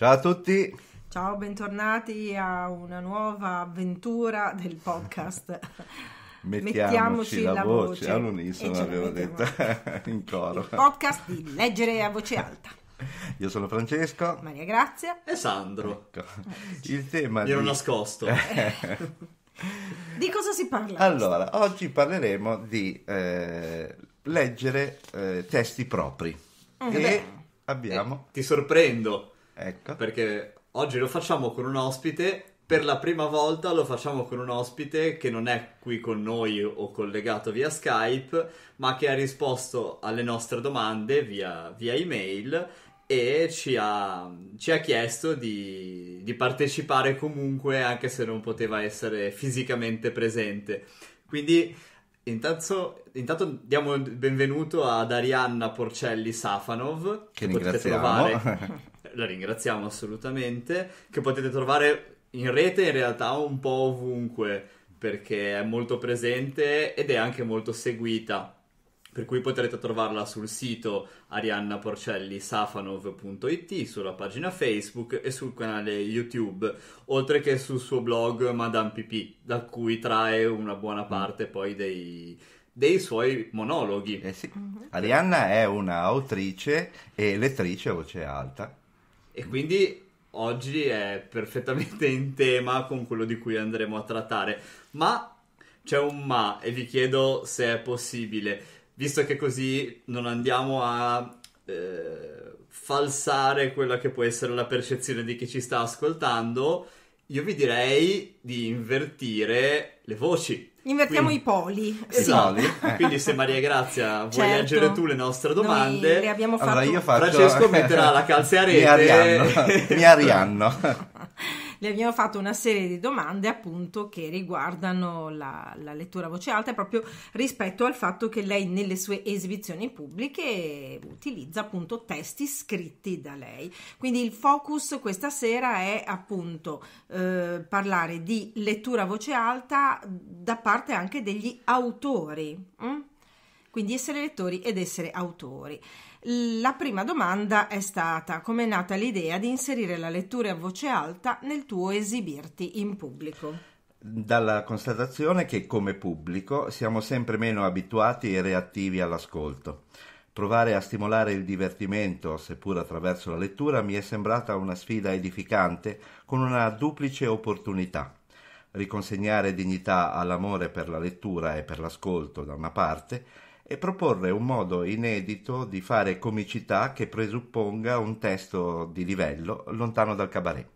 Ciao a tutti. Ciao, bentornati a una nuova avventura del podcast. Mettiamoci, Mettiamoci la, la, voce, all'unisono avevo detto in coro. Il podcast di leggere a voce alta. Io sono Francesco, Maria Grazia e Sandro. Ecco. Il tema Mi ero di... nascosto. di cosa si parla? Allora, oggi parleremo di eh, leggere eh, testi propri. Mm. E eh beh, abbiamo... Eh, ti sorprendo Ecco. Perché oggi lo facciamo con un ospite, per la prima volta lo facciamo con un ospite che non è qui con noi o collegato via Skype, ma che ha risposto alle nostre domande via, via email e ci ha, ci ha chiesto di, di partecipare comunque anche se non poteva essere fisicamente presente. Quindi Intanto, intanto, diamo il benvenuto ad Arianna Porcelli Safanov, che, che potete trovare la ringraziamo assolutamente, che potete trovare in rete in realtà un po' ovunque, perché è molto presente ed è anche molto seguita. Per cui potrete trovarla sul sito ariannaporcellisafanov.it, sulla pagina Facebook e sul canale YouTube, oltre che sul suo blog Madame Pipì, da cui trae una buona mm. parte poi dei, dei suoi monologhi. Eh sì. Mhm. Arianna è un'autrice e lettrice a voce alta e quindi oggi è perfettamente in tema con quello di cui andremo a trattare. Ma c'è un ma e vi chiedo se è possibile, visto che così non andiamo a eh, falsare quella che può essere la percezione di chi ci sta ascoltando, io vi direi di invertire le voci. Invertiamo Quindi, i poli. Esatto. Sì. Quindi se Maria Grazia vuoi certo. leggere tu le nostre domande, Noi le abbiamo fatte. Allora io faccio... Francesco metterà la calze a rete. Mi arianno. Mi arianno. le abbiamo fatto una serie di domande appunto che riguardano la, la lettura a voce alta proprio rispetto al fatto che lei nelle sue esibizioni pubbliche utilizza appunto testi scritti da lei. Quindi il focus questa sera è appunto eh, parlare di lettura a voce alta da parte anche degli autori. Hm? Quindi essere lettori ed essere autori. La prima domanda è stata come è nata l'idea di inserire la lettura a voce alta nel tuo esibirti in pubblico? Dalla constatazione che come pubblico siamo sempre meno abituati e reattivi all'ascolto. Provare a stimolare il divertimento, seppur attraverso la lettura, mi è sembrata una sfida edificante con una duplice opportunità. Riconsegnare dignità all'amore per la lettura e per l'ascolto da una parte e proporre un modo inedito di fare comicità che presupponga un testo di livello lontano dal cabaret.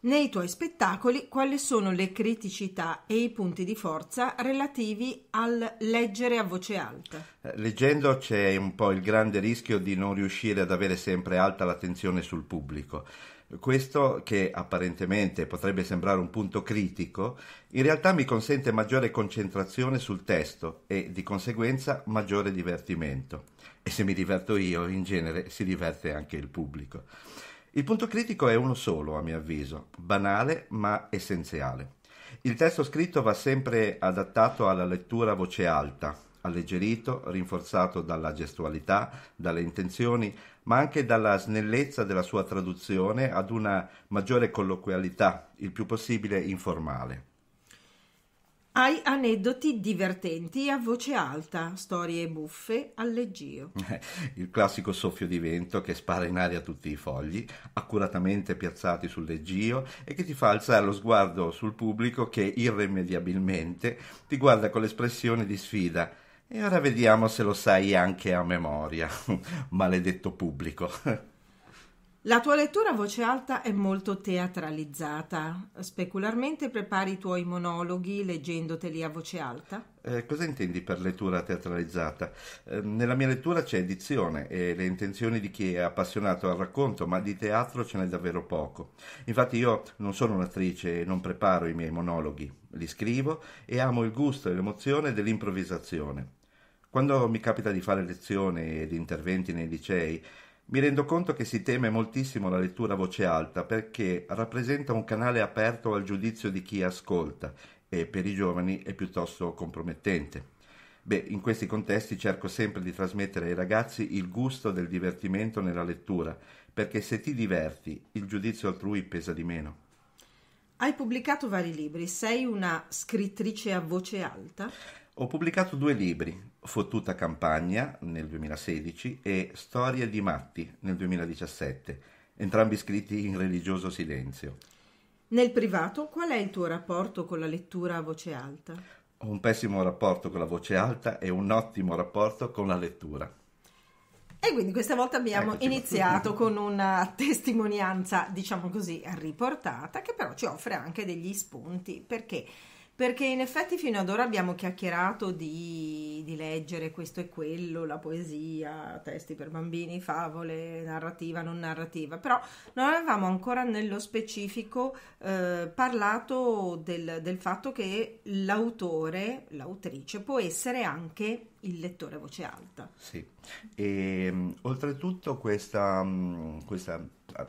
Nei tuoi spettacoli quali sono le criticità e i punti di forza relativi al leggere a voce alta? Eh, leggendo c'è un po' il grande rischio di non riuscire ad avere sempre alta l'attenzione sul pubblico. Questo che apparentemente potrebbe sembrare un punto critico, in realtà mi consente maggiore concentrazione sul testo e di conseguenza maggiore divertimento. E se mi diverto io, in genere si diverte anche il pubblico. Il punto critico è uno solo, a mio avviso, banale ma essenziale. Il testo scritto va sempre adattato alla lettura a voce alta, alleggerito, rinforzato dalla gestualità, dalle intenzioni, ma anche dalla snellezza della sua traduzione ad una maggiore colloquialità, il più possibile informale. Hai aneddoti divertenti a voce alta, storie buffe alleggio. Il classico soffio di vento che spara in aria tutti i fogli, accuratamente piazzati sul leggio e che ti fa alzare lo sguardo sul pubblico che irrimediabilmente ti guarda con l'espressione di sfida e ora vediamo se lo sai anche a memoria, maledetto pubblico. La tua lettura a voce alta è molto teatralizzata. Specularmente prepari i tuoi monologhi leggendoteli a voce alta? Eh, cosa intendi per lettura teatralizzata? Eh, nella mia lettura c'è edizione e le intenzioni di chi è appassionato al racconto, ma di teatro ce n'è davvero poco. Infatti io non sono un'attrice e non preparo i miei monologhi, li scrivo e amo il gusto e l'emozione dell'improvvisazione. Quando mi capita di fare lezioni ed interventi nei licei, mi rendo conto che si teme moltissimo la lettura a voce alta perché rappresenta un canale aperto al giudizio di chi ascolta e per i giovani è piuttosto compromettente. Beh, in questi contesti cerco sempre di trasmettere ai ragazzi il gusto del divertimento nella lettura, perché se ti diverti il giudizio altrui pesa di meno. Hai pubblicato vari libri, sei una scrittrice a voce alta? Ho pubblicato due libri, Fottuta Campagna nel 2016 e Storia di Matti nel 2017, entrambi scritti in religioso silenzio. Nel privato, qual è il tuo rapporto con la lettura a voce alta? Ho un pessimo rapporto con la voce alta e un ottimo rapporto con la lettura. E quindi questa volta abbiamo Eccoci iniziato qua. con una testimonianza, diciamo così, riportata, che però ci offre anche degli spunti, perché perché in effetti fino ad ora abbiamo chiacchierato di, di, leggere questo e quello, la poesia, testi per bambini, favole, narrativa, non narrativa, però non avevamo ancora nello specifico eh, parlato del, del fatto che l'autore, l'autrice può essere anche il lettore a voce alta. Sì, e ehm, oltretutto questa, mm, questa ah,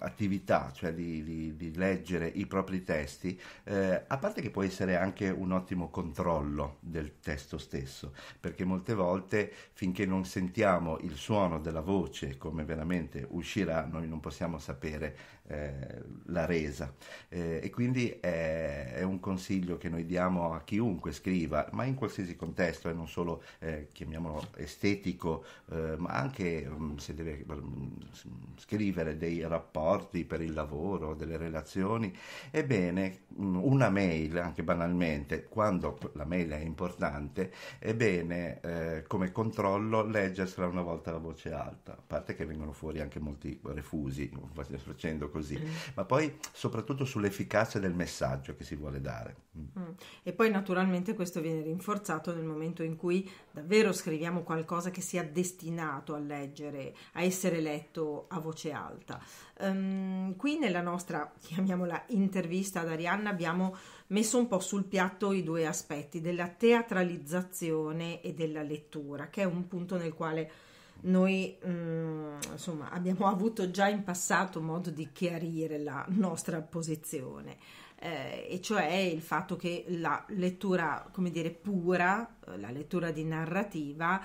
attività, cioè di, di, di, leggere i propri testi, eh, a parte che può essere anche un ottimo controllo del testo stesso, perché molte volte finché non sentiamo il suono della voce come veramente uscirà, noi non possiamo sapere eh, la resa eh, e quindi è, è, un consiglio che noi diamo a chiunque scriva ma in qualsiasi contesto e non solo eh, chiamiamolo estetico eh, ma anche mh, mm, se deve mh, mm, scrivere dei rapporti per il lavoro delle relazioni ebbene mh, mm, una mail anche banalmente quando la mail è importante ebbene eh, come controllo leggersela una volta la voce alta a parte che vengono fuori anche molti refusi facendo così così, mm. ma poi soprattutto sull'efficacia del messaggio che si vuole dare. Mm. Mm. E poi naturalmente questo viene rinforzato nel momento in cui davvero scriviamo qualcosa che sia destinato a leggere, a essere letto a voce alta. Um, qui nella nostra, chiamiamola, intervista ad Arianna abbiamo messo un po' sul piatto i due aspetti della teatralizzazione e della lettura, che è un punto nel quale noi mh, mm, insomma, abbiamo avuto già in passato modo di chiarire la nostra posizione, eh, e cioè il fatto che la lettura, come dire, pura, eh, la lettura di narrativa,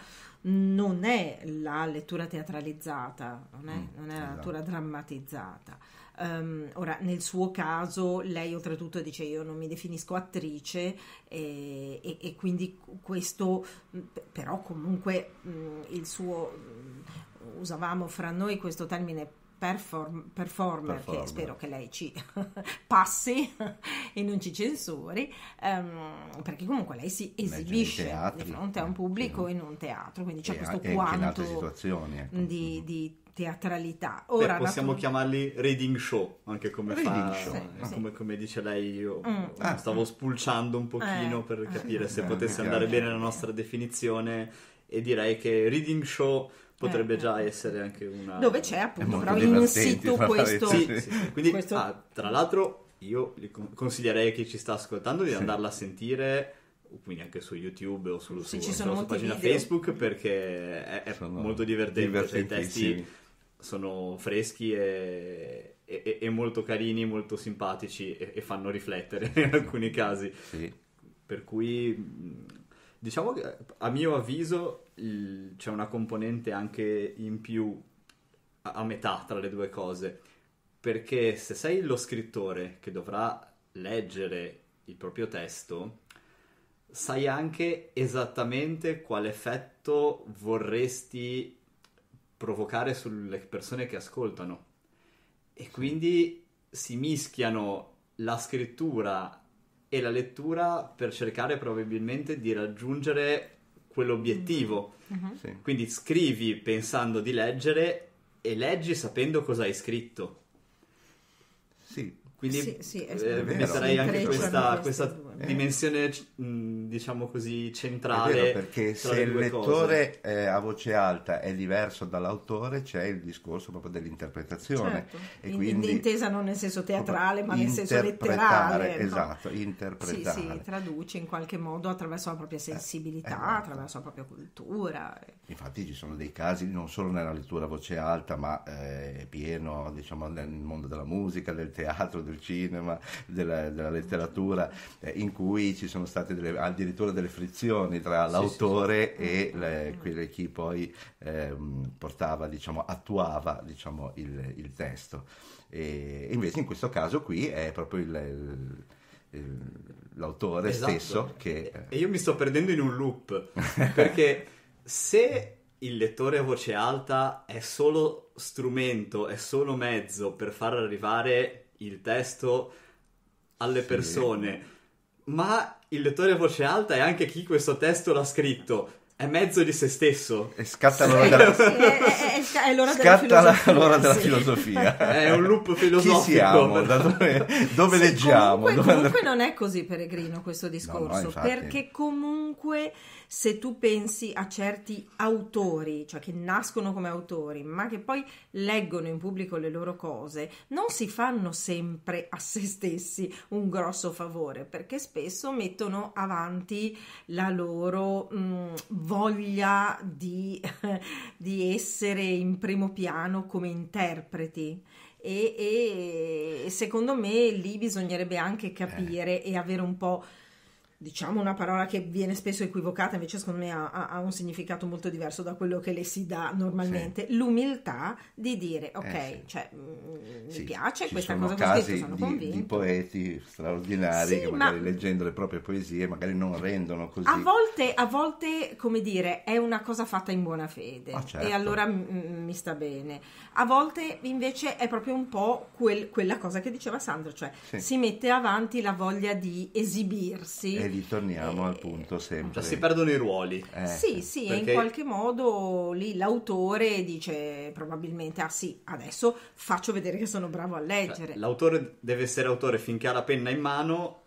non è la lettura teatralizzata, non è, mm, non è la esatto. lettura drammatizzata. Um, ora, nel suo caso, lei oltretutto dice io non mi definisco attrice e, e, e quindi questo, però comunque mh, il suo, mh, usavamo fra noi questo termine Perform, performer, performer, che spero che lei ci passi e non ci censuri, um, perché comunque lei si esibisce teatri, di fronte a un eh, pubblico in un teatro, quindi c'è e questo quanto ecco. di, mm-hmm. di, teatralità. Ora, Beh, possiamo chiamarli reading show, anche come, fa, show, sì, come, sì. come, dice lei, io mm. stavo ah, mm. spulciando un pochino eh, per eh. capire sì, se eh, potesse andare bene la nostra definizione e direi che reading show potrebbe eh, già eh, essere anche una... Dove c'è appunto però in situ questo... Quindi, questo... Ah, tra l'altro io consiglierei a chi ci sta ascoltando di andarla a sentire quindi anche su YouTube o sul, sì, sulla sua pagina video. Facebook perché è, è molto divertente, i testi sono freschi e, e, e, molto carini, molto simpatici e, e fanno riflettere in alcuni casi. Sì. Per cui diciamo che a mio avviso il, c'è una componente anche in più a, a, metà tra le due cose, perché se sei lo scrittore che dovrà leggere il proprio testo, sai anche esattamente quale effetto vorresti provocare sulle persone che ascoltano. E quindi si mischiano la scrittura e la lettura per cercare probabilmente di raggiungere quell'obiettivo. Mm-hmm. mm-hmm. Sì. Quindi scrivi pensando di leggere e leggi sapendo cosa hai scritto. Sì. Quindi sì, sì, eh, esatto. metterei anche questa, questa eh. dimensione, diciamo così, centrale. Vero, perché se il lettore eh, a voce alta è diverso dall'autore, c'è il discorso proprio dell'interpretazione. Certo. E in, quindi, intesa non nel senso teatrale, ma nel senso letterale. Esatto, no? interpretare. Sì, sì, traduce in qualche modo attraverso la propria eh, sensibilità, eh, attraverso la propria cultura. Eh. Infatti ci sono dei casi, non solo nella lettura a voce alta, ma eh, pieno, diciamo, nel mondo della musica, del teatro, del cinema, della, della letteratura, eh, in cui ci sono state delle, addirittura delle frizioni tra l'autore sì, sì, sì. e le, chi poi eh, portava, diciamo, attuava diciamo, il, il, testo. E invece in questo caso qui è proprio il, il l'autore esatto. stesso che... E eh, io mi sto perdendo in un loop, perché se il lettore a voce alta è solo strumento, è solo mezzo per far arrivare il testo alle sì. persone ma il lettore a voce alta è anche chi questo testo l'ha scritto è mezzo di se stesso. E scattano sì, da... Sì, è, sca- è l'ora scatta della filosofia. l'ora della sì. filosofia. è un loop filosofico. Chi siamo? Da dove, dove sì, leggiamo? Comunque, dove... comunque, non è così peregrino questo discorso, no, no, perché comunque se tu pensi a certi autori, cioè che nascono come autori, ma che poi leggono in pubblico le loro cose, non si fanno sempre a se stessi un grosso favore, perché spesso mettono avanti la loro mh, mm, voglia di, di essere in primo piano come interpreti e, e secondo me lì bisognerebbe anche capire eh. e avere un po' diciamo una parola che viene spesso equivocata, invece secondo me ha, ha, un significato molto diverso da quello che le si dà normalmente, sì. l'umiltà di dire eh, ok, eh, sì. cioè, mh, mm, sì. mi piace Ci questa cosa casi così, sono di, convinto. Di poeti straordinari che magari ma... leggendo le proprie poesie magari non rendono così. A volte, a volte, come dire, è una cosa fatta in buona fede ah, certo. e allora mh, mi sta bene. A volte invece è proprio un po' quel, quella cosa che diceva Sandro, cioè si mette avanti la voglia di esibirsi. Eh, lì torniamo al punto sempre. Cioè si perdono i ruoli. Eh. Sì, sì, Perché... in qualche modo lì l'autore dice probabilmente, ah sì, adesso faccio vedere che sono bravo a cioè, leggere. L'autore deve essere autore finché ha la penna in mano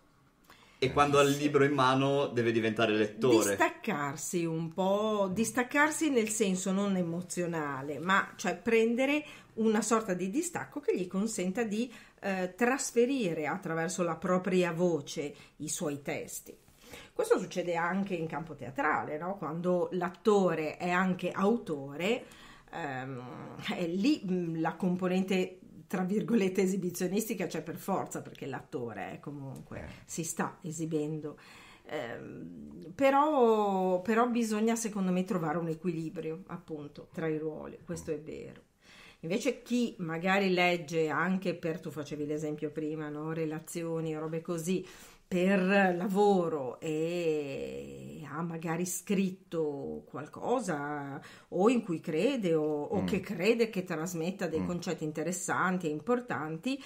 e eh, quando ha il libro in mano deve diventare lettore. Distaccarsi un po', distaccarsi nel senso non emozionale, ma cioè prendere una sorta di distacco che gli consenta di eh, trasferire attraverso la propria voce i suoi testi. Questo succede anche in campo teatrale, no? quando l'attore è anche autore, ehm, è lì mm, la componente tra virgolette esibizionistica c'è cioè per forza perché l'attore eh, comunque eh. si sta esibendo. Eh, però, però, bisogna secondo me trovare un equilibrio appunto tra i ruoli, questo è vero. Invece chi magari legge anche per, tu facevi l'esempio prima, no? relazioni, robe così, per lavoro e ha magari scritto qualcosa o in cui crede o, o mm. che crede che trasmetta dei mm. concetti interessanti e importanti,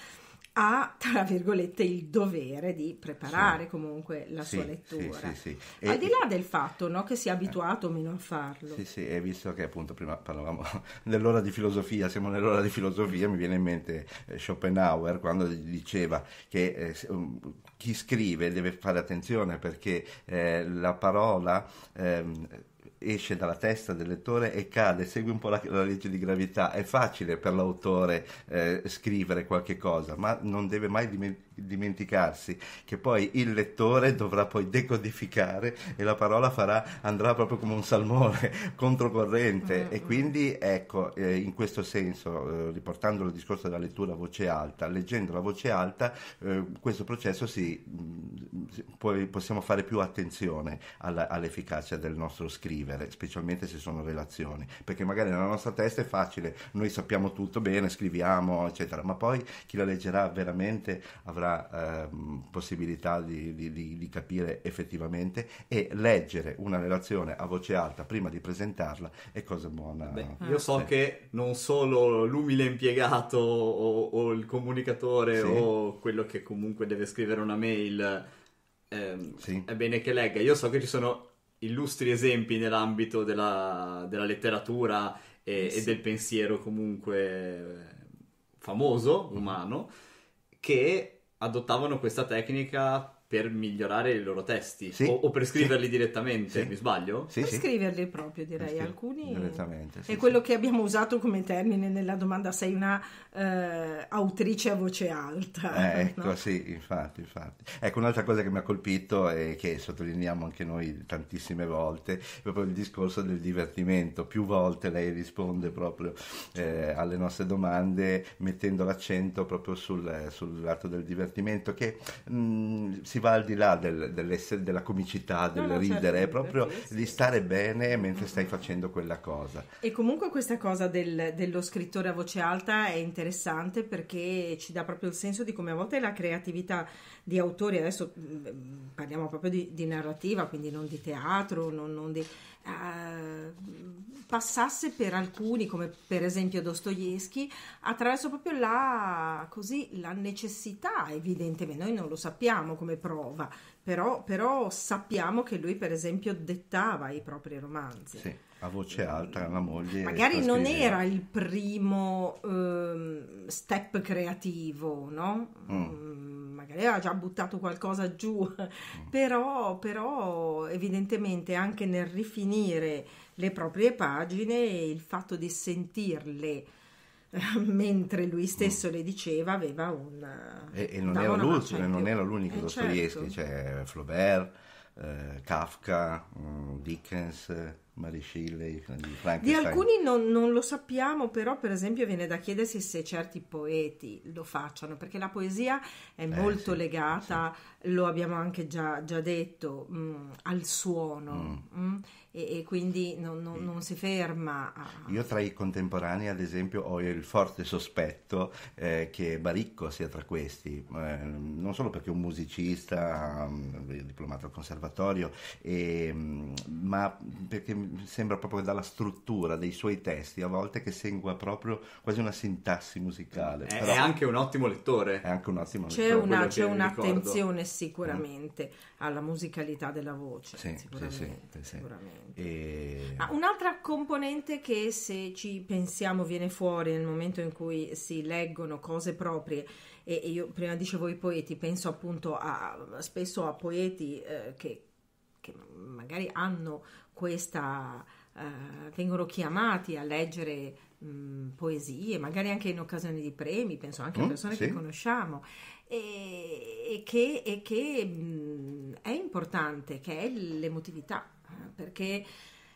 ha, tra virgolette, il dovere di preparare sì. comunque la sì, sua lettura. Sì, sì. e, Al di là del fatto no, che sia eh. abituato o meno a farlo. Sì, sì, e visto che appunto prima parlavamo dell'ora di filosofia, siamo nell'ora di filosofia, mi viene in mente eh, Schopenhauer quando diceva che eh, um, chi scrive deve fare attenzione perché eh, la parola... Ehm, esce dalla testa del lettore e cade, segue un po' la, la legge di gravità. È facile per l'autore eh, scrivere qualche cosa, ma non deve mai dimenticare dimenticarsi che poi il lettore dovrà poi decodificare e la parola farà, andrà proprio come un salmone controcorrente mm-hmm. e quindi ecco eh, in questo senso eh, riportando il discorso della lettura a voce alta leggendo la voce alta eh, questo processo si mh, mm, poi possiamo fare più attenzione alla, all'efficacia del nostro scrivere specialmente se sono relazioni perché magari nella nostra testa è facile noi sappiamo tutto bene scriviamo eccetera ma poi chi la leggerà veramente avrà nostra eh, possibilità di, di, di, capire effettivamente e leggere una relazione a voce alta prima di presentarla è cosa buona. Beh, ah, io so eh. che non solo l'umile impiegato o, o il comunicatore sì. o quello che comunque deve scrivere una mail ehm, sì. è bene che legga, io so che ci sono illustri esempi nell'ambito della, della letteratura e, sì. e, del pensiero comunque famoso, mm-hmm. umano, che adottavano questa tecnica per migliorare i loro testi sì, o, o, per scriverli sì, direttamente, sì, mi sbaglio? per scriverli proprio, direi, per alcuni. Direttamente. è quello che abbiamo usato come termine nella domanda, sei una eh, autrice a voce alta. Eh, ecco, no? sì, infatti, infatti. Ecco, un'altra cosa che mi ha colpito e che sottolineiamo anche noi tantissime volte, è proprio il discorso del divertimento. Più volte lei risponde proprio eh, alle nostre domande mettendo l'accento proprio sul, sul lato del divertimento che mh, mm, si va al di là del, della comicità, del no, no, certo, ridere, certo, è proprio questo. di stare bene mentre stai facendo quella cosa. E comunque questa cosa del, dello scrittore a voce alta è interessante perché ci dà proprio il senso di come a volte la creatività di autori, adesso mm, mm, parliamo proprio di, di narrativa, quindi non di teatro, non, non di eh, passasse per alcuni, come per esempio Dostoevsky, attraverso proprio la, così, la necessità, evidentemente, noi non lo sappiamo come prova, però, però sappiamo che lui, per esempio, dettava i propri romanzi. Sì a voce alta la moglie. Magari non era il primo um, step creativo, no? Mm. mm. Magari aveva già buttato qualcosa giù, mm. però, però evidentemente anche nel rifinire le proprie pagine, il fatto di sentirle eh, mentre lui mm. stesso mm. le diceva aveva un... E, e non, era non, era l'unico eh, Dostoevsky, certo. cioè Flaubert eh, Kafka, mm, Dickens, Mary Shelley, Frankenstein. Di alcuni non, non, lo sappiamo, però per esempio viene da chiedersi se certi poeti lo facciano, perché la poesia è eh, molto sì, legata, sì. lo abbiamo anche già, già detto, mh, mm, al suono. Mm. Mh? Mm e, e quindi non, non, mm. non, si ferma. A... Io tra i contemporanei, ad esempio, ho il forte sospetto eh, che Baricco sia tra questi, eh, non solo perché è un musicista, eh, diplomato al conservatorio, mm, ma perché sembra proprio dalla struttura dei suoi testi, a volte che segua proprio quasi una sintassi musicale. È, Però... è anche un ottimo lettore. È anche un ottimo c'è lettore. Una, c'è un'attenzione sicuramente mm. alla musicalità della voce. Sì, sicuramente, sì, sì, sicuramente. E... Ah, eh. un'altra componente che se ci pensiamo viene fuori nel momento in cui si leggono cose proprie e, e io prima dicevo i poeti, penso appunto a, spesso a poeti eh, che, che, magari hanno questa, eh, vengono chiamati a leggere mh, mm, poesie, magari anche in occasione di premi, penso anche mm, a persone sì. che conosciamo e, e che, che mh, mm, è importante, che è l'emotività perché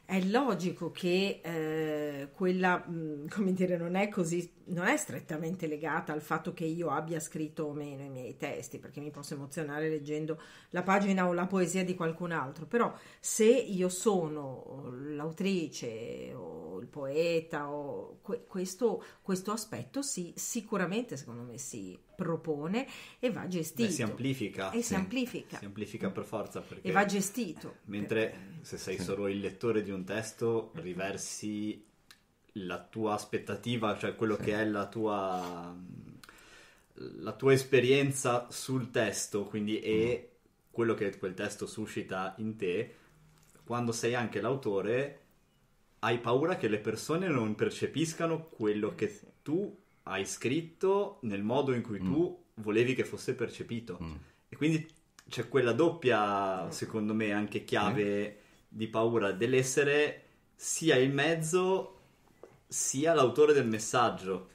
è logico che eh, quella, mm, come dire, non è così, non è strettamente legata al fatto che io abbia scritto o meno i miei testi, perché mi posso emozionare leggendo la pagina o la poesia di qualcun altro, però se io sono l'autrice o il poeta, o que- questo, questo aspetto sì, sicuramente secondo me si, propone e va gestito. Beh, si amplifica. E sì. si amplifica. Si amplifica per forza. E va gestito. Mentre se sei solo il lettore di un testo, mhm. riversi la tua aspettativa, cioè quello sì. che è la tua, la tua esperienza sul testo, quindi e mm. quello che quel testo suscita in te, quando sei anche l'autore, hai paura che le persone non percepiscano quello eh che tu hai scritto nel modo in cui mm. tu volevi che fosse percepito. Mm. E quindi c'è quella doppia, mm. secondo me, anche chiave mm. di paura dell'essere sia il mezzo sia l'autore del messaggio.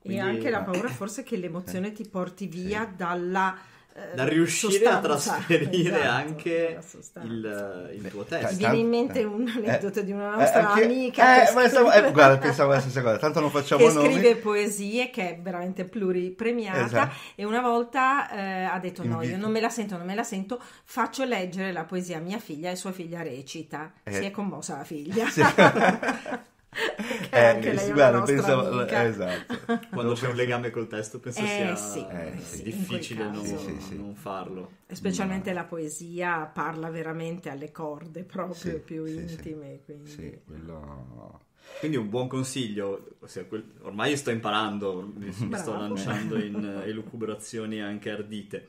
Quindi... E anche la ah. paura forse che l'emozione ti porti via sì. dalla eh, da riuscire sostanza, a trasferire esatto, anche esatto, il, il, tuo cioè, testo. Mi viene in mente eh, un eh, aneddoto eh, di una nostra eh, amica. Eh, scrive... stavo, guarda, pensavo la stessa cosa, tanto non facciamo che nomi. scrive poesie, che è veramente pluripremiata, esatto. e una volta ha detto Invito. no, io non me la sento, non me la sento, faccio leggere la poesia a mia figlia e sua figlia recita. Si è commossa la figlia. Sì. eh, guarda, penso, eh, esatto. Quando c'è un legame col testo penso eh, sia sì, eh, sì, difficile non, sì, non, farlo. specialmente no. Mm. la poesia parla veramente alle corde proprio più intime. Quindi. Quello... quindi. un buon consiglio, ormai sto imparando, mi, mi sto lanciando in eh, elucubrazioni anche ardite.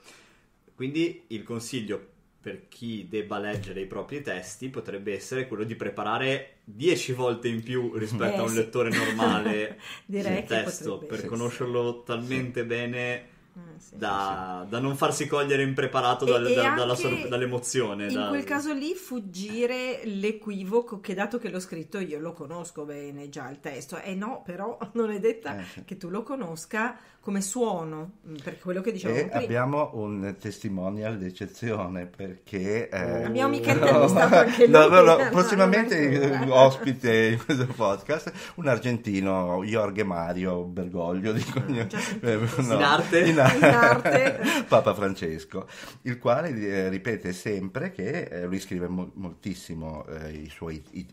Quindi il consiglio per chi debba leggere i propri testi potrebbe essere quello di preparare dieci volte in più rispetto eh, a un eh, sì. lettore normale il testo per essere. conoscerlo talmente sì. bene ah, sì, da, sì. da, non farsi cogliere impreparato e, dal, e da, sor- dall'emozione. In da... quel caso lì fuggire l'equivoco che dato che l'ho scritto io lo conosco bene già il testo. E eh no, però non è detta eh. che tu lo conosca, come suono, mm, per quello che dicevo. E abbiamo un testimonial d'eccezione perché... Eh, abbiamo mica no, intervistato anche lui. No, no, prossimamente ospite in questo podcast un argentino, Jorge Mario Bergoglio di ah, cognome. Eh, in arte. In, in arte. Papa Francesco, il quale eh, ripete sempre che eh, lui scrive mo- moltissimo eh, i suoi, i,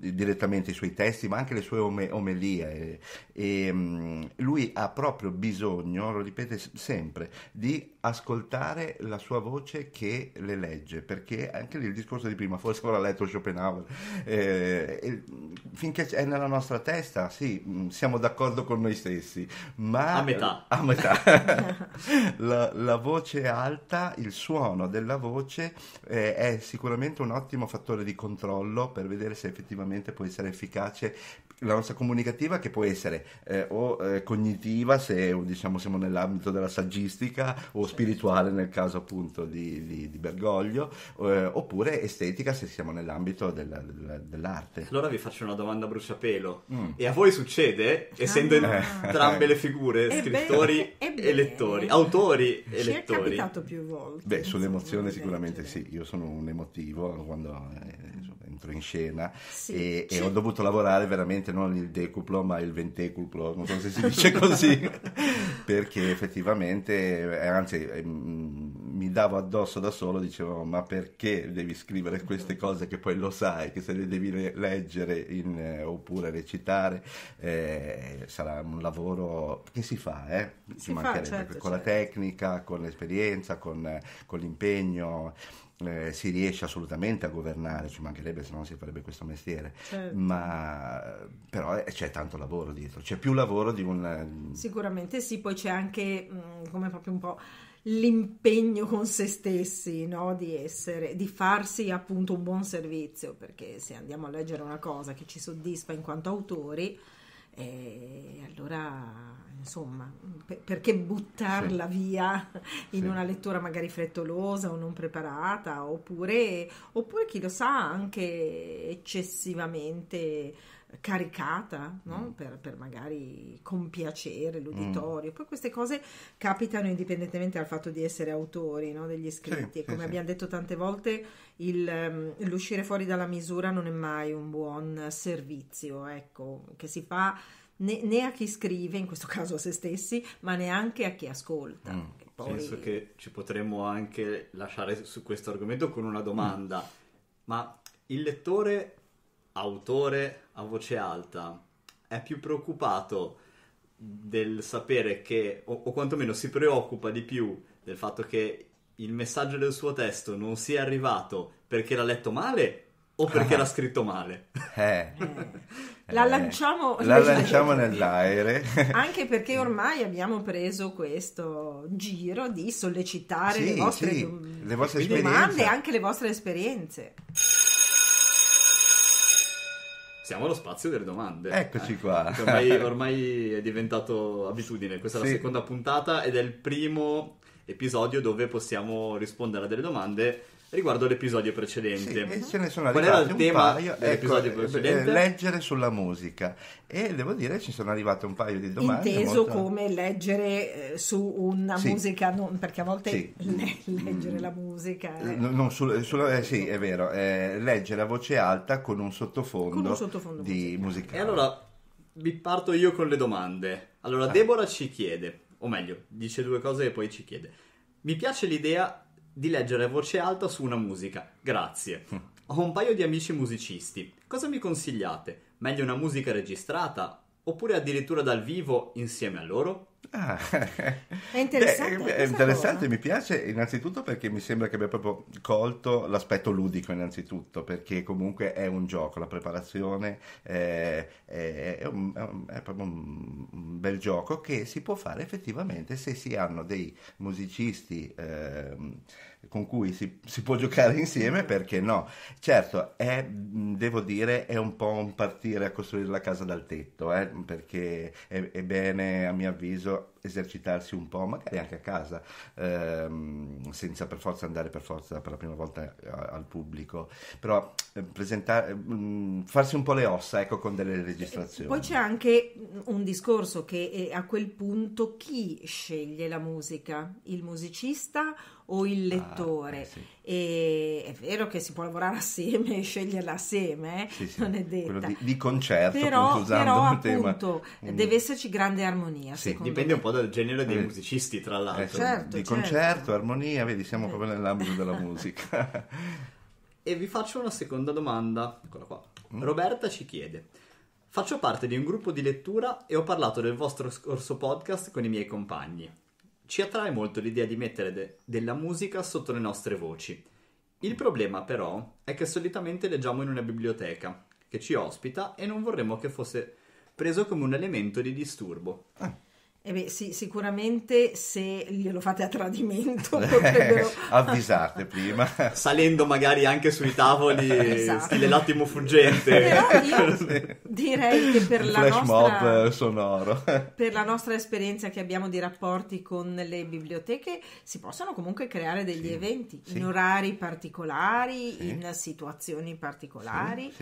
direttamente i suoi testi, ma anche le sue ome- omelie. E, mh, mm, lui ha proprio proprio bisogno, lo ripete sempre, di ascoltare la sua voce che le legge, perché anche lì il discorso di prima, forse avrà letto Schopenhauer, eh, finché è nella nostra testa, sì, mm, siamo d'accordo con noi stessi, ma... A metà. A metà. la, la, voce alta, il suono della voce eh, è sicuramente un ottimo fattore di controllo per vedere se effettivamente può essere efficace la nostra comunicativa che può essere eh, o eh, cognitiva se diciamo, siamo nell'ambito della saggistica o certo. spirituale nel caso appunto di, di, di Bergoglio eh, oppure estetica se siamo nell'ambito della, della, dell'arte. Allora vi faccio una domanda a bruciapelo mm. e a voi succede ah. essendo ah. entrambe le figure scrittori e, e lettori, autori e Ci lettori? Ci è capitato più volte. Beh sull'emozione sicuramente sì, io sono un emotivo quando... Eh, entro in scena sì, e, e, ho dovuto lavorare veramente non il decuplo ma il ventecuplo, non so se si dice così, perché effettivamente, eh, anzi eh, mi davo addosso da solo, dicevo ma perché devi scrivere queste cose che poi lo sai, che se le devi leggere in, eh, oppure recitare eh, sarà un lavoro che si fa, eh? si ci fa, certo, con certo. la tecnica, con l'esperienza, con, con l'impegno eh, si riesce assolutamente a governare, ci mancherebbe se non si farebbe questo mestiere, certo. ma però eh, c'è tanto lavoro dietro, c'è più lavoro di un... Sicuramente sì, poi c'è anche mh, mm, come proprio un po' l'impegno con se stessi, no? di essere, di farsi appunto un buon servizio, perché se andiamo a leggere una cosa che ci soddisfa in quanto autori, e allora, insomma, per, perché buttarla sì. via in sì. una lettura magari frettolosa o non preparata, oppure, oppure chi lo sa, anche eccessivamente caricata no? mm. per, per, magari compiacere l'uditorio. Mm. Poi queste cose capitano indipendentemente dal fatto di essere autori no? degli scritti sì, e come sì, abbiamo sì. detto tante volte il, ehm, l'uscire fuori dalla misura non è mai un buon servizio ecco, che si fa né, né, a chi scrive, in questo caso a se stessi, ma neanche a chi ascolta. Mm. Poi... Penso che ci potremmo anche lasciare su questo argomento con una domanda, mm. ma il lettore autore a voce alta è più preoccupato del sapere che, o, o quantomeno si preoccupa di più del fatto che il messaggio del suo testo non sia arrivato perché l'ha letto male o perché ah. l'ha scritto male. Eh. La lanciamo, eh, la lanciamo nell'aereo. Anche perché ormai abbiamo preso questo giro di sollecitare sì, le vostre, sì, do- le vostre domande e anche le vostre esperienze. Siamo allo spazio delle domande. Eccoci eh, qua. Ormai, ormai, è diventato abitudine. Questa è la seconda puntata ed è il primo episodio dove possiamo rispondere a delle domande riguardo l'episodio precedente. Sì, ce ne sono Qual era il tema paio, ecco, dell'episodio ecco, precedente? Eh, leggere sulla musica. E devo dire ci sono arrivate un paio di domande. Inteso molto... come leggere eh, su una sì. musica, non, perché a volte sì. le, leggere mm. la musica... Eh. No, sul, sul, eh, sì, è vero, eh, leggere a voce alta con un sottofondo, con un sottofondo di musica. E allora vi parto io con le domande. Allora, ah. Deborah ci chiede, o meglio, dice due cose e poi ci chiede. Mi piace l'idea di leggere a voce alta su una musica. Grazie. Ho un paio di amici musicisti. Cosa mi consigliate? Meglio una musica registrata? Oppure addirittura dal vivo insieme a loro? Ah. È interessante, Beh, è interessante mi piace innanzitutto perché mi sembra che abbia proprio colto l'aspetto ludico innanzitutto, perché comunque è un gioco, la preparazione è, è, è, un, è proprio un bel gioco che si può fare effettivamente se si hanno dei musicisti eh, con cui si, si, può giocare insieme, perché no? Certo, è, mm, devo dire, è un po' un partire a costruire la casa dal tetto, eh? perché è, è bene, a mio avviso, esercitarsi un po', magari anche a casa, ehm, senza per forza andare per forza per la prima volta al pubblico, però eh, presentare, mm, farsi un po' le ossa ecco, con delle registrazioni. Poi c'è anche mm, un discorso che eh, a quel punto chi sceglie la musica? Il musicista o il ah, lettore? Ah, eh sì. E è vero che si può lavorare assieme e sceglierla assieme, eh? sì, sì. non è detto. Di, di, concerto, però, appunto, però appunto, tema, deve esserci grande armonia. Sì, dipende me. un po' po' del genere dei eh, musicisti, tra l'altro. Eh, certo, di certo. concerto, armonia, vedi, siamo eh. proprio nell'ambito della musica. e vi faccio una seconda domanda. Eccola qua. Mm. Roberta ci chiede. Faccio parte di un gruppo di lettura e ho parlato del vostro scorso podcast con i miei compagni. Ci attrae molto l'idea di mettere de- della musica sotto le nostre voci. Il problema però è che solitamente leggiamo in una biblioteca che ci ospita e non vorremmo che fosse preso come un elemento di disturbo. Ah. Eh beh, sì, sicuramente se glielo fate a tradimento potrebbero... Eh, avvisate prima. Salendo magari anche sui tavoli esatto. stile l'attimo fuggente. Però io direi che per Il la nostra... mob sonoro. per la nostra esperienza che abbiamo di rapporti con le biblioteche si possono comunque creare degli sì. eventi sì. in orari particolari, in situazioni particolari.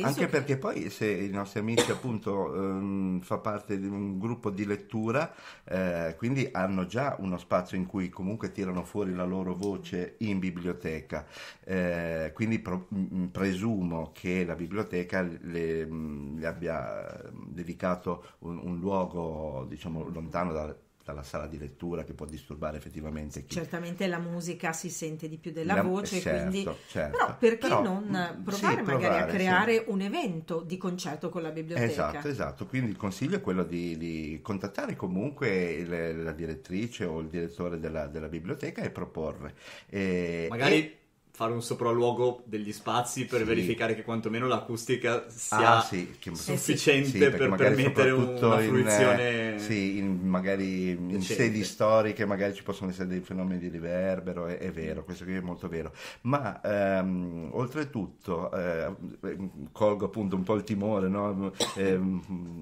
Anche che... perché poi se i nostri amici appunto um, fa parte di un gruppo di lettura scrittura, eh, quindi hanno già uno spazio in cui comunque tirano fuori la loro voce in biblioteca. Eh, quindi pro- presumo che la biblioteca le, le abbia dedicato un, un luogo diciamo, lontano da, dalla sala di lettura che può disturbare effettivamente chi... Certamente la musica si sente di più della la... voce, certo, quindi... Certo. Però perché Però, non mm, provare sì, magari a creare sì. un evento di concerto con la biblioteca? Esatto, esatto. Quindi il consiglio è quello di, di contattare comunque il, la direttrice o il direttore della, della biblioteca e proporre. E, magari... E fare un sopralluogo degli spazi per sì. verificare che quantomeno l'acustica ah, sia ah, sì, che, sufficiente sì, per permettere una fruizione in, eh, sì, in, magari decente. in sedi storiche magari ci possono essere dei fenomeni di riverbero è, è vero, mm. questo qui è molto vero ma ehm, oltretutto eh, ehm, colgo appunto un po' il timore no? eh,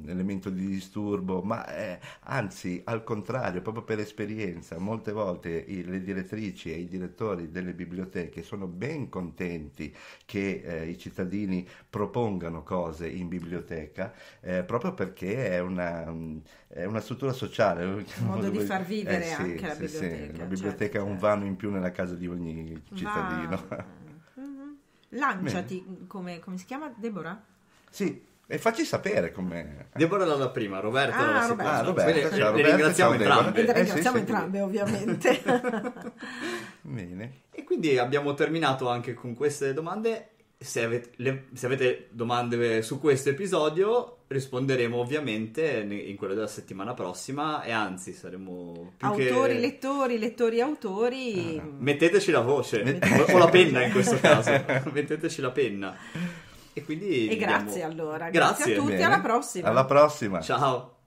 elemento di disturbo ma eh, anzi al contrario proprio per esperienza molte volte i, le direttrici e i direttori delle biblioteche sono sono ben contenti che eh, i cittadini propongano cose in biblioteca, eh, proprio perché è una, mm, è una, struttura sociale. Un modo di far eh, vivere sì, anche la biblioteca. Sì, la biblioteca certo, è un certo. vano in più nella casa di ogni cittadino. Va. Mhm. Lanciati, come, come si chiama Deborah? Sì, e facci sapere come... Eh. Deborah l'anno prima, Roberto ah, l'anno Roberto. Ah, Roberto, Quindi, cioè, Roberto, ringraziamo entrambe. E ringraziamo eh, sì, entrambe, sì. ovviamente. Bene. E quindi abbiamo terminato anche con queste domande. Se avete, le, se avete, domande su questo episodio, risponderemo ovviamente in quello della settimana prossima. E anzi, saremo più autori, che... lettori, lettori, autori. Ah. Metteteci la voce Met- o la penna in questo caso. Metteteci la penna. E quindi... E grazie diamo... allora. Grazie, grazie a tutti, Bene. alla prossima. Alla prossima. Ciao.